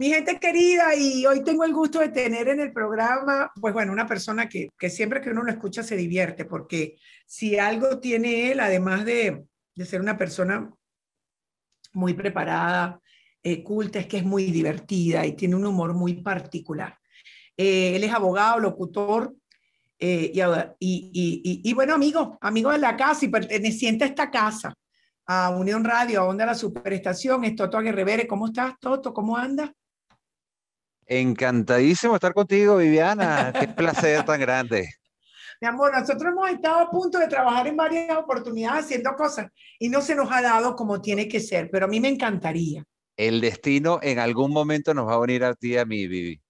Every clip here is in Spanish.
Mi gente querida, y hoy tengo el gusto de tener en el programa, pues bueno, una persona que, siempre que uno lo escucha se divierte, porque si algo tiene él, además de, ser una persona muy preparada, eh, culta, es que es muy divertida y tiene un humor muy particular. Eh, él es abogado, locutor, eh, y, bueno, amigo, amigo de la casa y perteneciente a esta casa, a Unión Radio, a Onda La Superestación, es Toto Aguerrevere. ¿Cómo estás, Toto? ¿Cómo andas? Encantadísimo estar contigo, Viviana. Qué placer tan grande. Mi amor, nosotros hemos estado a punto de trabajar en varias oportunidades haciendo cosas y no se nos ha dado como tiene que ser, pero a mí me encantaría. El destino en algún momento nos va a unir a ti y a mí, Vivi.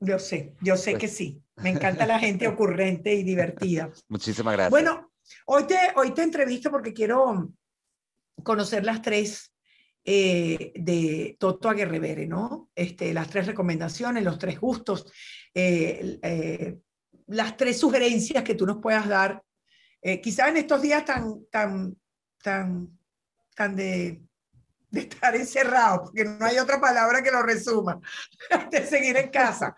Yo sé, yo sé que pues sí. Me encanta la gente ocurrente y divertida. Muchísimas gracias. Bueno, hoy te, hoy te entrevisto porque quiero conocer las tres eh, de Toto Aguerrevere, ¿no? Este, las tres recomendaciones, los tres gustos, eh, eh, las tres sugerencias que tú nos puedas dar, quizás en estos días tan, tan, tan, tan de, estar encerrado, porque no hay otra palabra que lo resuma, de seguir en casa.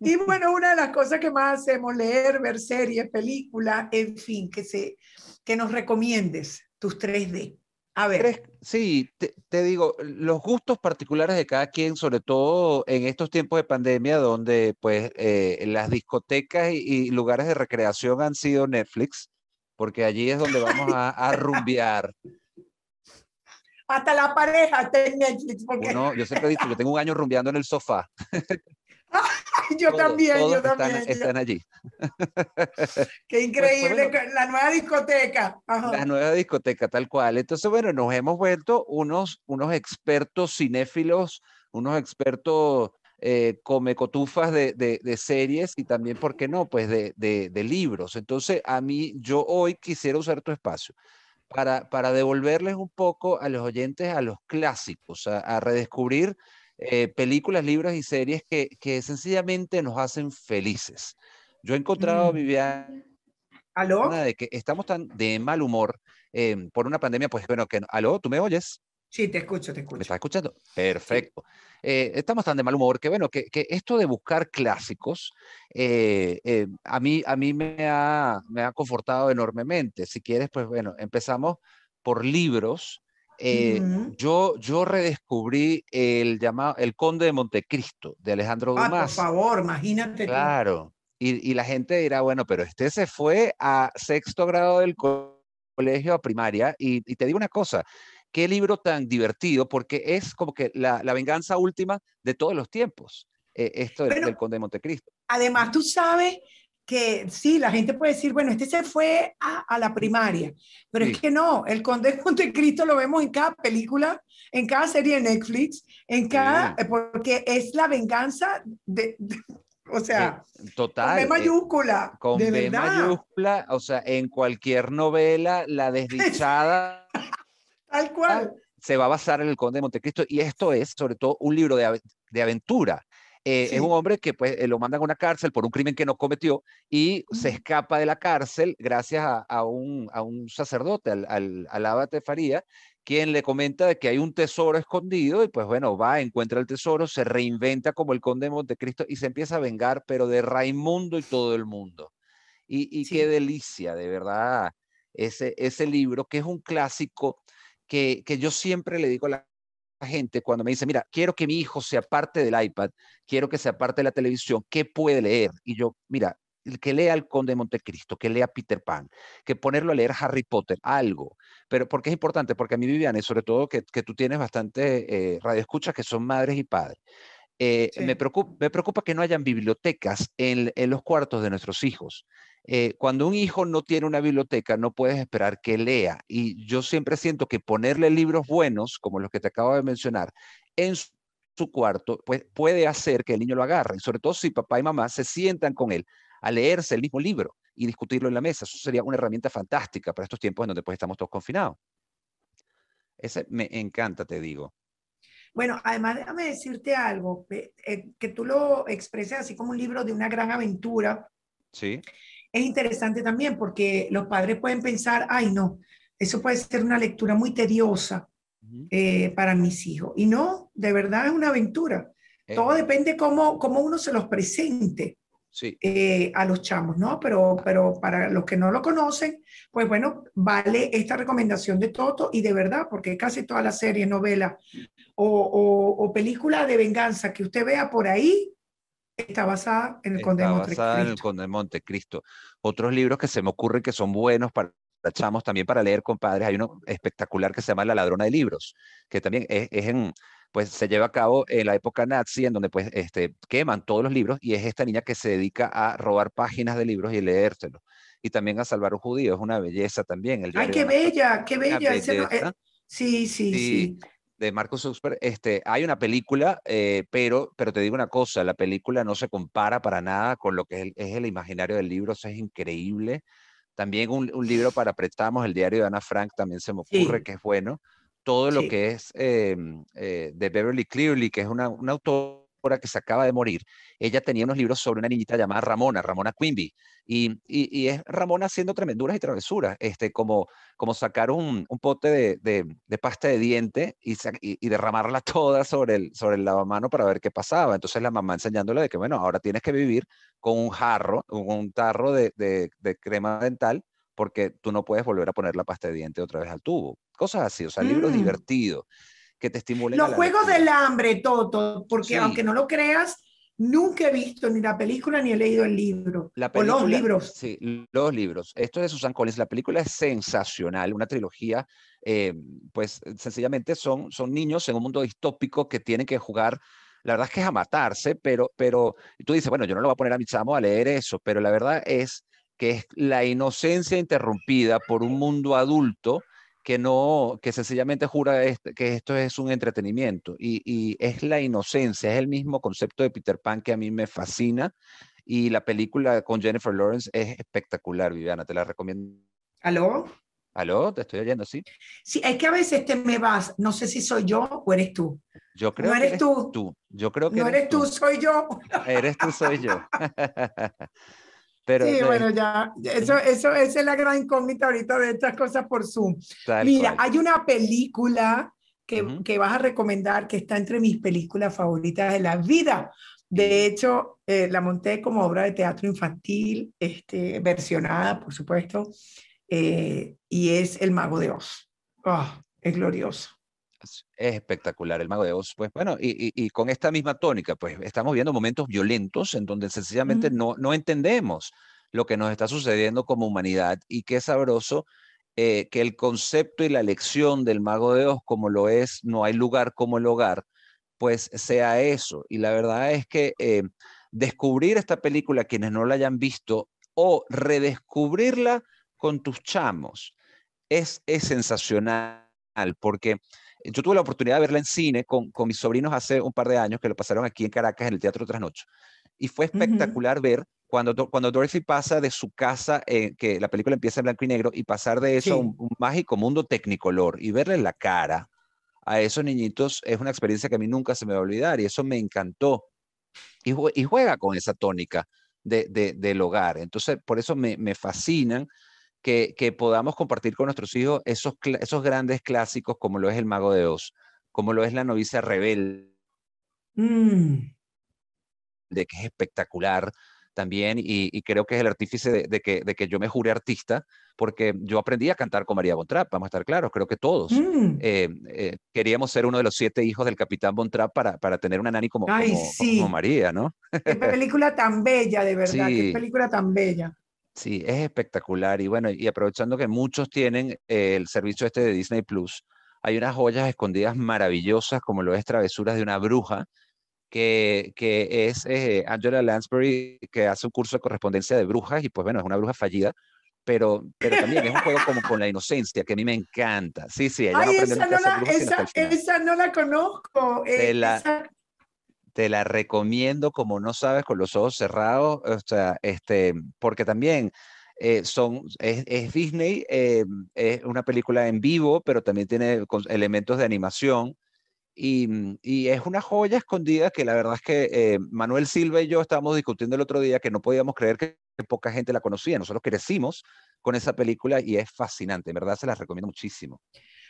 Y bueno, una de las cosas que más hacemos, leer, ver series, películas, en fin, que, se, que nos recomiendes tus tres d a ver. Sí, te, digo, los gustos particulares de cada quien, sobre todo en estos tiempos de pandemia, donde pues eh, las discotecas y, lugares de recreación han sido Netflix, porque allí es donde vamos a, rumbear. Hasta la pareja está Netflix. Porque... yo siempre he dicho, que tengo un año rumbeando en el sofá. yo también, yo también. Están, allí. Qué pues, pues, increíble, la nueva discoteca. La nueva discoteca, tal cual. Entonces, bueno, nos hemos vuelto unos, unos expertos cinéfilos, unos expertos eh, come cotufas de, de, series y también, ¿por qué no? Pues de, de, libros. Entonces, a mí, yo hoy quisiera usar tu espacio. Para, para devolverles un poco a los oyentes a los clásicos, a redescubrir eh, películas, libros y series que, sencillamente nos hacen felices. Yo he encontrado, mm. Viviana, ¿Aló? de que estamos tan de mal humor em, por una pandemia, pues bueno, que... ¿Aló? ¿Tú me oyes? Sí, te escucho, te escucho. ¿Me estás escuchando? Perfecto. Eh, estamos tan de mal humor que, bueno, que, esto de buscar clásicos eh, a mí, a mí me, ha, me ha confortado enormemente. Si quieres, pues bueno, empezamos por libros eh, yo, yo redescubrí el llamado El Conde de Montecristo de Alejandro ah, Dumas. Por favor, imagínate. Claro. Y, la gente dirá, bueno, pero este se fue a sexto grado del colegio a primaria. Y, te digo una cosa, qué libro tan divertido, porque es como que la, la venganza última de todos los tiempos, eh, esto del Conde de Montecristo. Además, tú sabes que sí, la gente puede decir, bueno, este se fue a, la primaria, pero es que no, el Conde de Montecristo lo vemos en cada película, en cada serie de Netflix, en cada, porque es la venganza de, o sea, eh, total. Eh, mayúscula. de mayúscula, o sea, en cualquier novela, la desdichada. Tal cual. Se va a basar en el Conde de Montecristo y esto es, sobre todo, un libro de, de aventura eh, es un hombre que pues, eh, lo mandan a una cárcel por un crimen que no cometió y se escapa de la cárcel gracias a, un, sacerdote, al, al, abate Faría, quien le comenta que hay un tesoro escondido y pues bueno, va, encuentra el tesoro, se reinventa como el conde de Montecristo y se empieza a vengar, pero de Raimundo y todo el mundo. Y, qué delicia, de verdad, ese, ese libro, que es un clásico que, que yo siempre le digo a la gente cuando me dice, mira, quiero que mi hijo sea parte del iPad, quiero que sea parte de la televisión, ¿qué puede leer? Y yo, mira, que lea El Conde de Montecristo, que lea Peter Pan, que ponerlo a leer Harry Potter, algo. Pero porque es importante, porque a mí, Viviane, sobre todo que, tú tienes bastante eh, radioescuchas que son madres y padres. Eh, me, preocupa, me preocupa que no hayan bibliotecas en, en los cuartos de nuestros hijos. Eh, cuando un hijo no tiene una biblioteca, no puedes esperar que lea. Y yo siempre siento que ponerle libros buenos, como los que te acabo de mencionar, en su cuarto, pues, puede hacer que el niño lo agarre, sobre todo si papá y mamá se sientan con él a leerse el mismo libro y discutirlo en la mesa. Eso sería una herramienta fantástica para estos tiempos en donde pues estamos todos confinados. Ese me encanta, te digo. Bueno, además déjame decirte algo, eh, que tú lo expreses así como un libro de una gran aventura. Sí es interesante también porque los padres pueden pensar, ay no, eso puede ser una lectura muy tediosa eh, para mis hijos. Y no, de verdad es una aventura. Eh. Todo depende cómo, cómo uno se los presente. Eh, a los chamos, ¿no? Pero, pero para los que no lo conocen, pues bueno, vale esta recomendación de Toto y de verdad, porque casi toda la serie, novela o, o, o películas de venganza que usted vea por ahí, está basada en el Conde de Montecristo. el Conde Otros libros que se me ocurren que son buenos para chamos también para leer, compadres. Hay uno espectacular que se llama La Ladrona de Libros, que también es, en, pues se lleva a cabo en la época nazi, en donde pues este, queman todos los libros y es esta niña que se dedica a robar páginas de libros y leértelos, Y también a salvar a un judío, es una belleza también. ¡Ay, qué bella, qué bella! Eh, sí, sí, sí, de Marcos este, hay una película, eh, pero, pero te digo una cosa, la película no se compara para nada con lo que es el, imaginario del libro, eso es increíble. También un, libro para prestamos, el diario de Ana Frank, también se me ocurre que es bueno. Todo lo que es em, eh, de Beverly Clearly, que es un autor que se acaba de morir, ella tenía unos libros sobre una niñita llamada Ramona, Ramona Quimby, y, es Ramona haciendo tremenduras y travesuras, este, como, como sacar un, un pote de, de, pasta de diente y, y, derramarla toda sobre el, sobre el lavamano para ver qué pasaba. Entonces la mamá enseñándole de que, bueno, ahora tienes que vivir con un jarro, un tarro de, de, crema dental, porque tú no puedes volver a poner la pasta de diente otra vez al tubo. Cosas así, o sea, libros mm. divertidos que te Los juegos del hambre, Toto, porque aunque no lo creas, nunca he visto ni la película ni he leído el libro. La o los libros. Sí, los libros. Esto es de Susan Collins. La película es sensacional, una trilogía. Eh, pues sencillamente son, son niños en un mundo distópico que tienen que jugar la verdad es que es a matarse, pero, pero tú dices, bueno, yo no lo voy a poner a mi chamo a leer eso, pero la verdad es que es la inocencia interrumpida por un mundo adulto que no, que sencillamente jura este, que esto es un entretenimiento y, y, es la inocencia, es el mismo concepto de Peter Pan que a mí me fascina y la película con Jennifer Lawrence es espectacular, Viviana, te la recomiendo. ¿Aló? ¿Aló? ¿Te estoy oyendo, sí? Sí, es que a veces te me vas, no sé si soy yo o eres tú. Yo creo no eres, que eres tú. tú. Yo creo que no eres tú, tú soy yo. Eres tú, soy yo. sí, bueno, ya, eso, eso, esa es la gran incógnita ahorita de estas cosas por Zoom. Mira, hay una película que, vas a recomendar que está entre mis películas favoritas de la vida. De hecho, eh, la monté como obra de teatro infantil, este, versionada, por supuesto, eh, y es El Mago de Oz. Oh, es glorioso es espectacular el mago de Oz. Pues bueno, y, con esta misma tónica, pues estamos viendo momentos violentos en donde sencillamente no, no entendemos lo que nos está sucediendo como humanidad y qué sabroso eh, que el concepto y la lección del mago de Oz, como lo es, no hay lugar como el hogar, pues sea eso. Y la verdad es que eh, descubrir esta película, quienes no la hayan visto, o redescubrirla con tus chamos, es, es sensacional, porque yo tuve la oportunidad de verla en cine con, con mis sobrinos hace un par de años, que lo pasaron aquí en Caracas en el Teatro Trasnocho. Y fue espectacular ver cuando, cuando Dorothy pasa de su casa, eh, que la película empieza en blanco y negro, y pasar de eso a un, mágico mundo tecnicolor y verle la cara a esos niñitos es una experiencia que a mí nunca se me va a olvidar y eso me encantó. Y, y juega con esa tónica de, del hogar. Entonces, por eso me, me fascinan que, podamos compartir con nuestros hijos esos, esos grandes clásicos como lo es El Mago de Oz, como lo es La novicia rebelde, mm. de que es espectacular también y, creo que es el artífice de, que, de que yo me jure artista, porque yo aprendí a cantar con María Bontrap, vamos a estar claros, creo que todos. Mm. Eh, eh, queríamos ser uno de los siete hijos del capitán Bontrap para, para tener una nani como, como, María, ¿no? Qué película tan bella, de verdad, qué película tan bella. Sí, es espectacular. Y bueno, y aprovechando que muchos tienen eh, el servicio este de Disney Plus, hay unas joyas escondidas maravillosas, como lo es Travesuras de una Bruja, que, que es eh, Angela Lansbury, que hace un curso de correspondencia de brujas, y pues bueno, es una bruja fallida, pero, pero también es un juego como con la inocencia, que a mí me encanta. Sí, sí, ella no esa, no la, no eh, la, conozco te la recomiendo como no sabes con los ojos cerrados, o este, porque también eh, son, es, Disney, eh, es una película en vivo, pero también tiene elementos de animación. Mm, y, es una joya escondida que la verdad es que eh, Manuel Silva y yo estábamos discutiendo el otro día que no podíamos creer que poca gente la conocía. Nosotros crecimos con esa película y es fascinante, en verdad se la recomiendo muchísimo.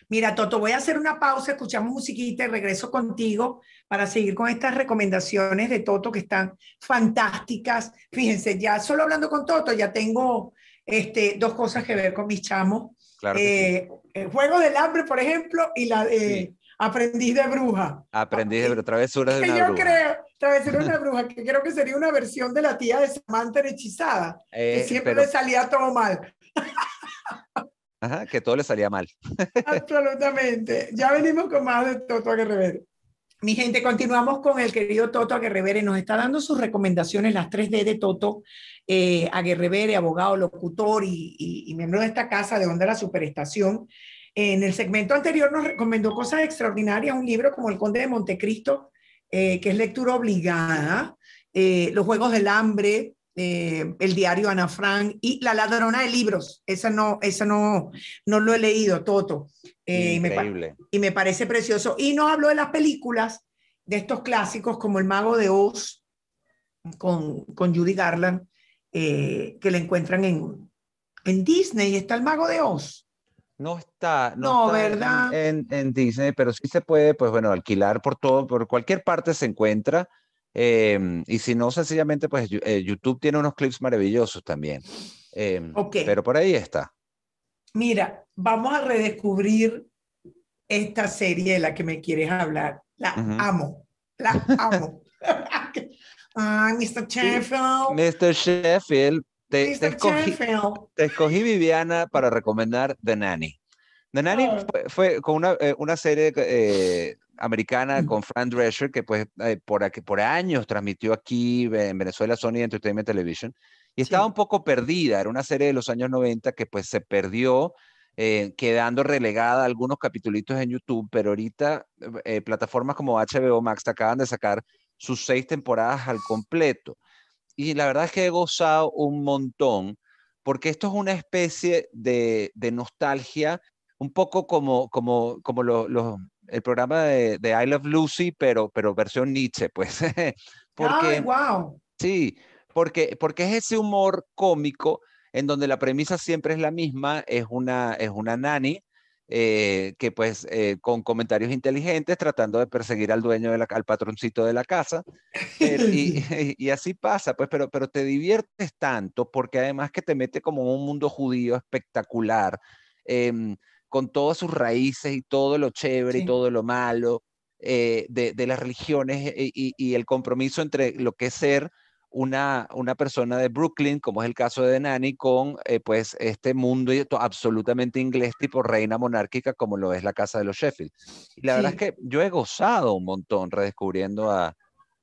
Mira, Toto, voy a hacer una pausa, escuchamos musiquita y regreso contigo para seguir con estas recomendaciones de Toto que están fantásticas. Fíjense, ya solo hablando con Toto, ya tengo este, dos cosas que ver con mis chamos. El eh, eh, juego del hambre, por ejemplo, y la... de eh, Aprendiz de bruja. Aprendiz de bruja, travesuras de una yo creo, de una bruja, que creo que sería una versión de la tía de Samantha hechizada, que siempre le salía todo mal que todo le salía mal. Absolutamente. Ya venimos con más de Toto Aguerrevere. Mi gente, continuamos con el querido Toto Aguerrevere. Nos está dando sus recomendaciones, las 3D de Toto eh, abogado, locutor y, miembro de esta casa de Onda la Superestación. En el segmento anterior nos recomendó cosas extraordinarias, un libro como El Conde de Montecristo, eh, que es lectura obligada, eh, Los Juegos del Hambre, eh, el diario Ana Frank y La ladrona de libros. Esa no, esa no, no lo he leído, Toto. Eh, y me, parece precioso. Y no hablo de las películas, de estos clásicos como El Mago de Oz con, con Judy Garland, eh, que le encuentran en, en Disney. ¿Está El Mago de Oz? No está, no, ¿verdad? En, en, Disney, pero sí se puede, pues bueno, alquilar por todo, por cualquier parte se encuentra. Em, y si no, sencillamente, pues eh, YouTube tiene unos clips maravillosos también. Eh, Pero por ahí está. Mira, vamos a redescubrir esta serie de la que me quieres hablar. La amo, la amo. Ah, Mr. Sheffield. Mr. Sheffield. Te, Mr. escogí, te escogí Viviana para recomendar The Nanny. The Nanny oh. fue, con una, eh, una serie eh, americana con Fran Drescher, que pues eh, por, por años transmitió aquí eh, en Venezuela Sony Entertainment Television, y estaba un poco perdida, era una serie de los años 90 que pues se perdió, eh, quedando relegada algunos capitulitos en YouTube, pero ahorita plataformas como HBO Max acaban de sacar sus seis temporadas al completo. Y la verdad es que he gozado un montón, porque esto es una especie de, nostalgia un poco como, como, como los, el programa de, I Love Lucy, pero, pero versión Nietzsche, pues. porque, wow! Sí, porque, porque es ese humor cómico en donde la premisa siempre es la misma, es una, es una nani eh, que pues eh, con comentarios inteligentes tratando de perseguir al dueño, de al patroncito de la casa, y, así pasa, pues, pero, pero te diviertes tanto porque además que te mete como un mundo judío espectacular. Em, con todas sus raíces y todo lo chévere y todo lo malo eh, de, las religiones eh, y, el compromiso entre lo que es ser una, una persona de Brooklyn, como es el caso de Nani, con eh, pues este mundo absolutamente inglés tipo reina monárquica como lo es la casa de los Sheffield. la verdad es que yo he gozado un montón redescubriendo a,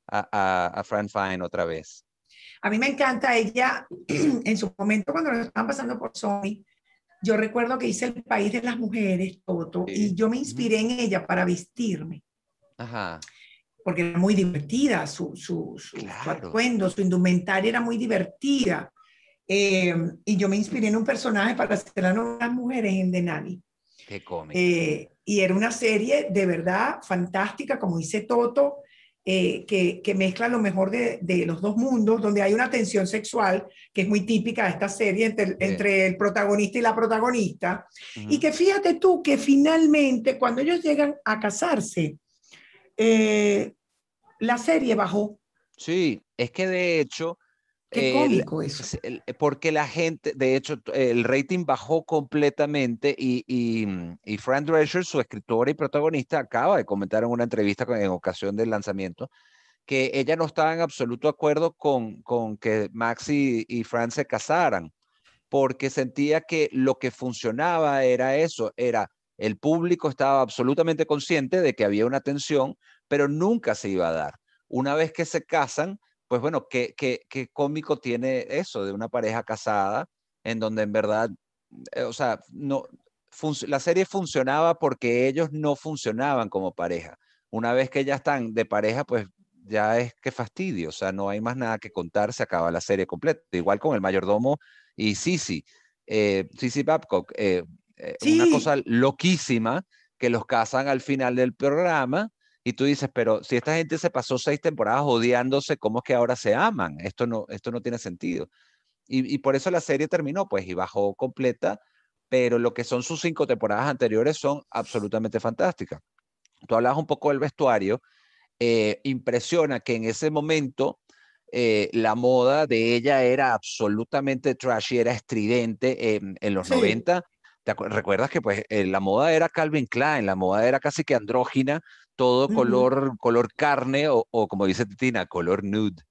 a, a Fran Fine otra vez. A mí me encanta ella en su momento cuando lo estaban pasando por Sony yo recuerdo que hice El País de las Mujeres, Toto, y yo me inspiré en ella para vestirme. Ajá. Porque era muy divertida, su, su, su, atuendo, su indumentaria era muy divertida. Em, y yo me inspiré en un personaje para hacer la novela Mujeres en Denali. Qué cómico. Eh, y era una serie de verdad fantástica, como hice Toto, eh, que, mezcla lo mejor de, los dos mundos, donde hay una tensión sexual que es muy típica de esta serie entre, el protagonista y la protagonista. Y que fíjate tú que finalmente cuando ellos llegan a casarse, eh, la serie bajó. Sí, es que de hecho porque la gente, de hecho, el rating bajó completamente y, y, mm, y Fran Drescher, su escritora y protagonista, acaba de comentar en una entrevista con, en ocasión del lanzamiento que ella no estaba en absoluto acuerdo con, con que Maxi y, y Fran se casaran, porque sentía que lo que funcionaba era eso, era el público estaba absolutamente consciente de que había una tensión, pero nunca se iba a dar. Una vez que se casan, pues bueno, ¿qué, cómico tiene eso de una pareja casada en donde en verdad, eh, o sea, no, la serie funcionaba porque ellos no funcionaban como pareja. Una vez que ya están de pareja, pues ya es que fastidio, o sea, no hay más nada que contar, se acaba la serie completa. Igual con el mayordomo y Sisi, eh, Babcock, eh, eh una cosa loquísima que los casan al final del programa y tú dices, pero si esta gente se pasó seis temporadas odiándose, ¿cómo es que ahora se aman? Esto no, esto no tiene sentido. Y, por eso la serie terminó, pues, y bajó completa, pero lo que son sus cinco temporadas anteriores son absolutamente fantásticas. Tú hablabas un poco del vestuario. Eh, impresiona que en ese momento eh, la moda de ella era absolutamente trashy, era estridente en, los 90. ¿Te recuerdas que pues eh, la moda era Calvin Klein, la moda era casi que andrógina todo color, color carne o, como dice Tina, color nude.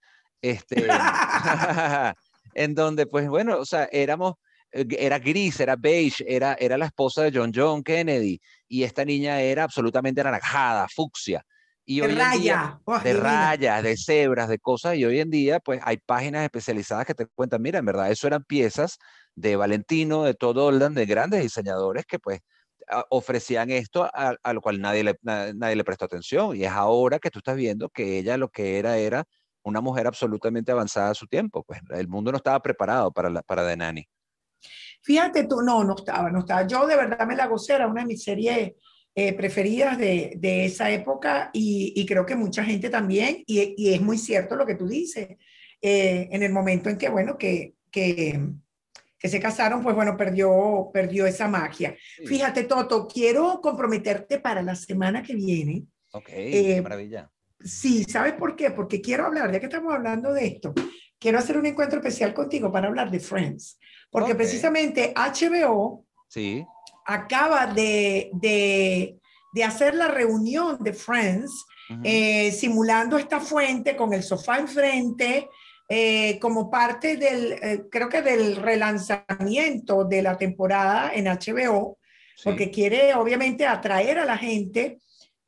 Este, en donde, pues bueno, o sea, éramos, eh, era gris, era beige, era, era la esposa de John John Kennedy y esta niña era absolutamente anaranjada, fucsia. Y de en día, oh, de rayas, de cebras, de cosas. Y hoy en día, pues hay páginas especializadas que te cuentan, mira, en verdad, eso eran piezas de Valentino, de todo, Holland, de grandes diseñadores que pues ofrecían esto a, lo cual nadie le, nadie le prestó atención y es ahora que tú estás viendo que ella lo que era era una mujer absolutamente avanzada a su tiempo, pues el mundo no estaba preparado para, la, para Denani Fíjate tú, no, no estaba, no estaba. Yo de verdad me la gocé, era una de mis series eh, preferidas de, de, esa época y, y, creo que mucha gente también, y, y, es muy cierto lo que tú dices, eh, en el momento en que, bueno, que, que que se casaron, pues bueno, perdió, perdió esa magia. Fíjate, Toto, quiero comprometerte para la semana que viene. Ok, eh, qué maravilla. Sí, ¿sabes por qué? Porque quiero hablar, ya que estamos hablando de esto, quiero hacer un encuentro especial contigo para hablar de Friends, porque precisamente HBO acaba de, de, de, hacer la reunión de Friends, eh, simulando esta fuente con el sofá enfrente eh, como parte del, eh, creo que del relanzamiento de la temporada en HBO, porque quiere obviamente atraer a la gente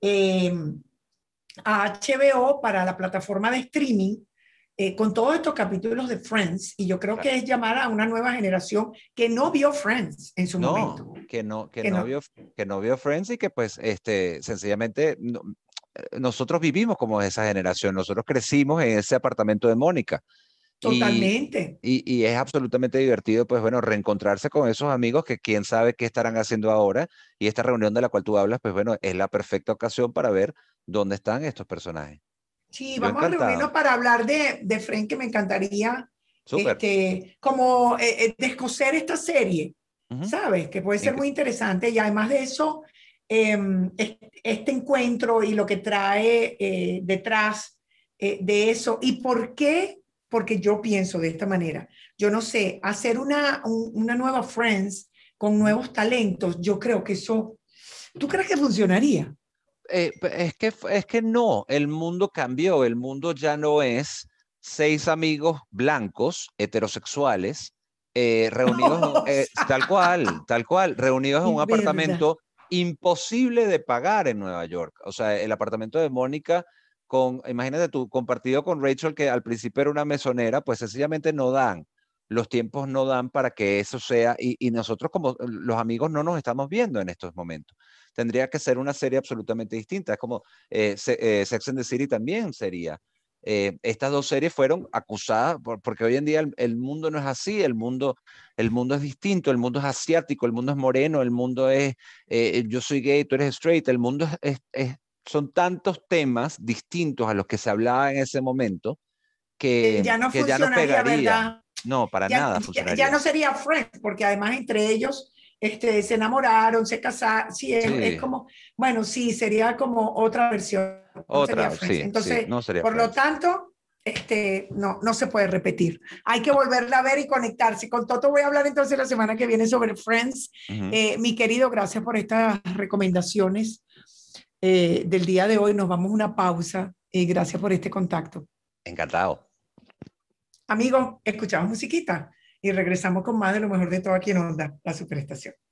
eh, a HBO para la plataforma de streaming. con todos estos capítulos de Friends, y yo creo que es llamar a una nueva generación que no vio Friends en su momento. Que no, que, no, Vio, que no vio Friends y que pues este, sencillamente eh, nosotros vivimos como esa generación, nosotros crecimos en ese apartamento de Mónica. Totalmente. Y, es absolutamente divertido, pues bueno, reencontrarse con esos amigos que quién sabe qué estarán haciendo ahora. Y esta reunión de la cual tú hablas, pues bueno, es la perfecta ocasión para ver dónde están estos personajes. Sí, vamos a reunirnos para hablar de, de Frank, que me encantaría este, como eh, eh, descoser esta serie, ¿sabes? Que puede ser muy interesante. Y además de eso, Em, este encuentro y lo que trae eh, detrás eh, de eso y por qué, porque yo pienso de esta manera. Yo no sé, hacer una, una nueva Friends con nuevos talentos, yo creo que eso, ¿tú crees que funcionaría? Eh, es, que, es que no, el mundo cambió, el mundo ya no es seis amigos blancos, heterosexuales, reunidos, tal cual, tal cual, reunidos en un apartamento imposible de pagar en Nueva York. O sea, el apartamento de Mónica, con, imagínate tú, compartido con Rachel, que al principio era una mesonera, pues sencillamente no dan. Los tiempos no dan para que eso sea, y, nosotros como los amigos no nos estamos viendo en estos momentos. Tendría que ser una serie absolutamente distinta. Es como eh, eh, Sex and the City también sería eh, estas dos series fueron acusadas, porque hoy en día el, mundo no es así, el mundo, el mundo es distinto, el mundo es asiático, el mundo es moreno, el mundo es eh, yo soy gay, tú eres straight, el mundo es, son tantos temas distintos a los que se hablaba en ese momento que ya no, que no No, para nada. Ya, no sería Friends, porque además entre ellos este, se enamoraron, se casaron, sí, como, bueno, sí, sería como otra versión. Otra, Entonces, por lo tanto, este, no, no se puede repetir. Hay que volverla a ver y conectarse. Con Toto voy a hablar entonces la semana que viene sobre Friends. Eh, mi querido, gracias por estas recomendaciones eh, del día de hoy. Nos vamos a una pausa y gracias por este contacto. Encantado. Amigos, escuchamos musiquita y regresamos con más de lo mejor de todo aquí en Onda, la superestación.